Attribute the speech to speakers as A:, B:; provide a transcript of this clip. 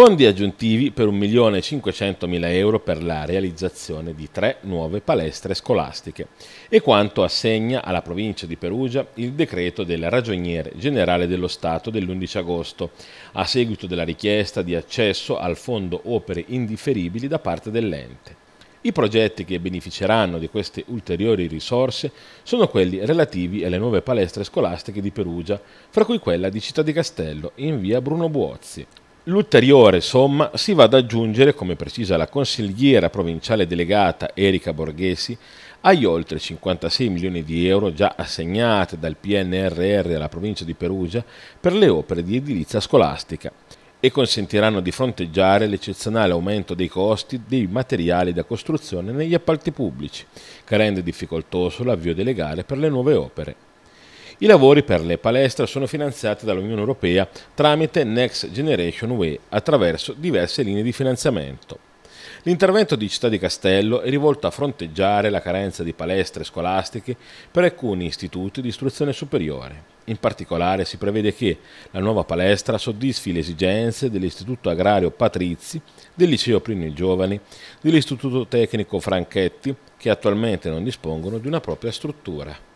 A: fondi aggiuntivi per 1.500.000 euro per la realizzazione di tre nuove palestre scolastiche e quanto assegna alla provincia di Perugia il decreto del ragioniere generale dello Stato dell'11 agosto, a seguito della richiesta di accesso al fondo opere indifferibili da parte dell'ente. I progetti che beneficeranno di queste ulteriori risorse sono quelli relativi alle nuove palestre scolastiche di Perugia, fra cui quella di Città di Castello in via Bruno Buozzi, L'ulteriore somma si va ad aggiungere, come precisa la consigliera provinciale delegata Erika Borghesi, agli oltre 56 milioni di euro già assegnati dal PNRR alla provincia di Perugia per le opere di edilizia scolastica e consentiranno di fronteggiare l'eccezionale aumento dei costi dei materiali da costruzione negli appalti pubblici, che rende difficoltoso l'avvio delle gare per le nuove opere. I lavori per le palestre sono finanziati dall'Unione Europea tramite Next Generation UE attraverso diverse linee di finanziamento. L'intervento di Città di Castello è rivolto a fronteggiare la carenza di palestre scolastiche per alcuni istituti di istruzione superiore. In particolare si prevede che la nuova palestra soddisfi le esigenze dell'Istituto Agrario Patrizi, del Liceo Plinio Giovani, dell'Istituto Tecnico Franchetti, che attualmente non dispongono di una propria struttura.